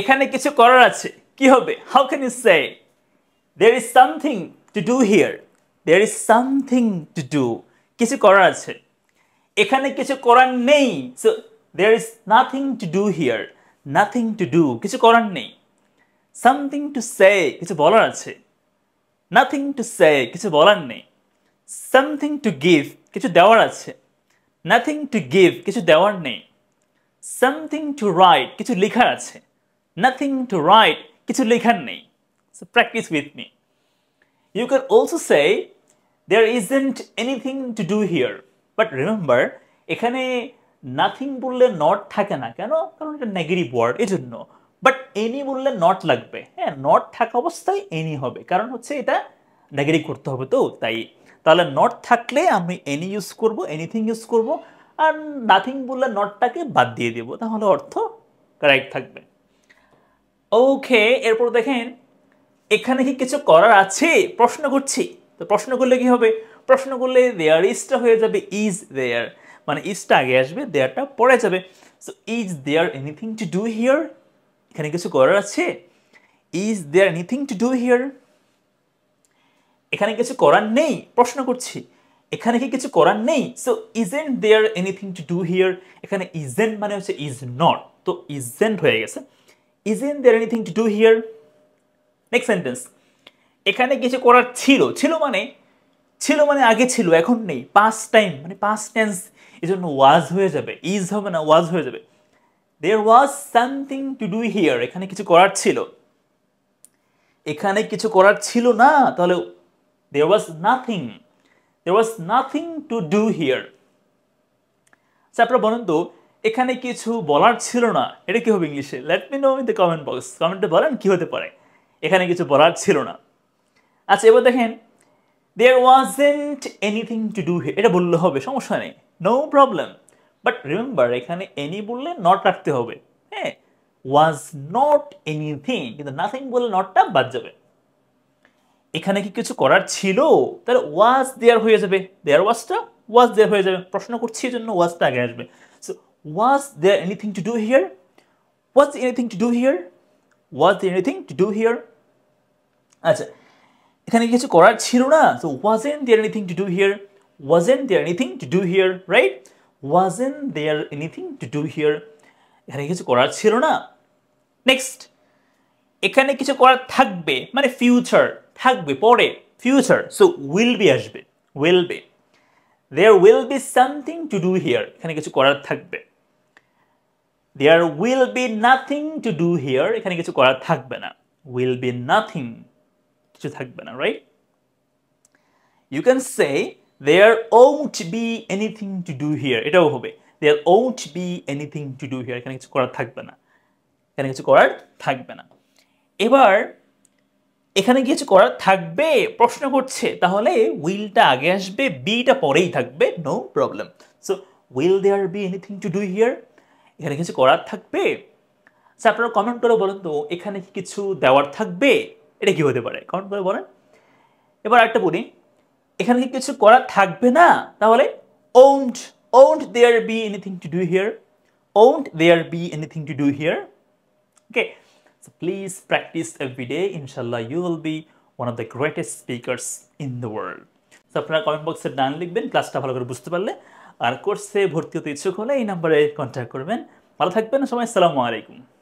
এখানে কিছু করার আছে কি হবে how can you say there is something to do here there is something to do কিছু করার আছে এখানে কিছু করার নেই so there is nothing to do here nothing to do কিছু করার নেই সামথিং টু সে কিছু বলার আছে নাথিং টু সে কিছু বলার নেই সামথিং টু গিভ কিছু দেওয়ার আছে নাথিং টু গিভ কিছু দেওয়ার নেই সামথিং টু রাইট কিছু লেখার আছে নাথিং টু রাইট কিছু লেখার নেই so practice with me you can also say there isn't anything to do here but remember এখানে নাথিং বললে নট থাকে না কেন কারণ এটা নেগেটিভ ওয়ার্ড এই জন্য বাট এনি বললে নট লাগবে হ্যাঁ নট থাকা অবস্থায় এনি হবে কারণ হচ্ছে এটা নেগেটিভ করতে হবে তো তাই তাহলে নট থাকলে আমি এনি ইউজ করব এনিথিং ইউজ করব আর নাথিং বললে নটটাকে বাদ দিয়ে দেবো তাহলে অর্থ কারেক্ট থাকবে ওকে এরপর দেখেন এখানে কি কিছু করার আছে প্রশ্ন করছি তো প্রশ্ন করলে কি হবে প্রশ্ন করলে দেয়ার ইজটা হয়ে যাবে ইজ দেয়ার মানে ইজটা আগে আসবে দেয়ারটা পড়ে যাবে so is there anything to do here এখানে কিছু করার আছে is there anything to do here এখানে কিছু করার নেই প্রশ্ন করছি এখানে কি কিছু করার নেই so isn't there anything to do here এখানে ইজেন্ট মানে হচ্ছে ইজ নট তো ইজেন্ট হয়ে গেছে isn't there anything to do here next sentence এখানে কিছু করার ছিল ছিল মানে ছিল মানে আগে ছিল এখন নেই পাস টাইম মানে পাস টেন্স এজন্য ওয়াজ হয়ে যাবে ইজ হবে না ওয়াজ হয়ে যাবে there was something to do here এখানে কিছু করার ছিল এখানে কিছু করার ছিল না তাহলে there was nothing there was nothing to do here আচ্ছা আপনারা বলেন তো এখানে কিছু বলার ছিল না এটা কী হবে ইংলিশে let me know in the comment box কমেন্টে বলেন কী হতে পারে এখানে কিছু বলার ছিল না আচ্ছা এবার দেখেন there wasn't anything to do এটা বললে হবে সমস্যা নেই নো প্রবলেম বাট রিমেম্বার এখানে এনি বললে নট রাখতে হবে হ্যাঁ ওয়াজ নট এনিথিং কিন্তু নাথিং বললে নটটা বাদ যাবে এখানে কি কিছু করার ছিল তাহলে ওয়াজ দেয়ার হয়ে যাবে দেয়ার ওয়াজটা ওয়াজ দেয়ার হয়ে যাবে প্রশ্ন করছি এই জন্য ওয়াজটা আগে আসবে was there anything to do here was there anything to do here was there anything to do here আচ্ছা এখানে কিছু করার ছিল না so wasn't there anything to do here wasn't there anything to do here right wasn't there anything to do here এখানে কিছু করার ছিল না নেক্সট এখানে কিছু করার থাকবে মানে ফিউচার থাকবে পরে ফিউচার সো উইল বি আসবে will be there will be something to do here এখানে কিছু করার থাকবে there will be nothing to do here এখানে কিছু করার থাকবে না উইল বি নাথিং কিছু থাকবে না right you can say there won't be anything to do here এটাও হবে there wont be anything to do here এখানে কিছু করার থাকবে না এখানে কিছু করার থাকবে না এবার এখানে কিছু করার থাকবে প্রশ্ন করছে তাহলে উইলটা আগে আসবে বিটা পরেই থাকবে no problem so will there be anything to do here এখানে কিছু করার থাকবে আচ্ছা আপনারা কমেন্ট করে বলেন তো এখানে কি কিছু দেওয়ার থাকবে এটা কি হতে পারে কমেন্ট করে বলেন এবার একটা বলি এখানে কি কিছু করার থাকবে না তাহলে won't won't there be anything to do here won't there be anything to do here okay please practice every day ইনশাল্লাহ you will be one of the greatest speakers in the world তো আপনারা comment বক্সে ডান লিখবেন ক্লাসটা ভালো করে বুঝতে পারলে আর কোর্সে ভর্তি হতে ইচ্ছুক হলে এই নাম্বারে কন্ট্যাক্ট করবেন ভালো থাকবেন সবাই সালামু আলাইকুম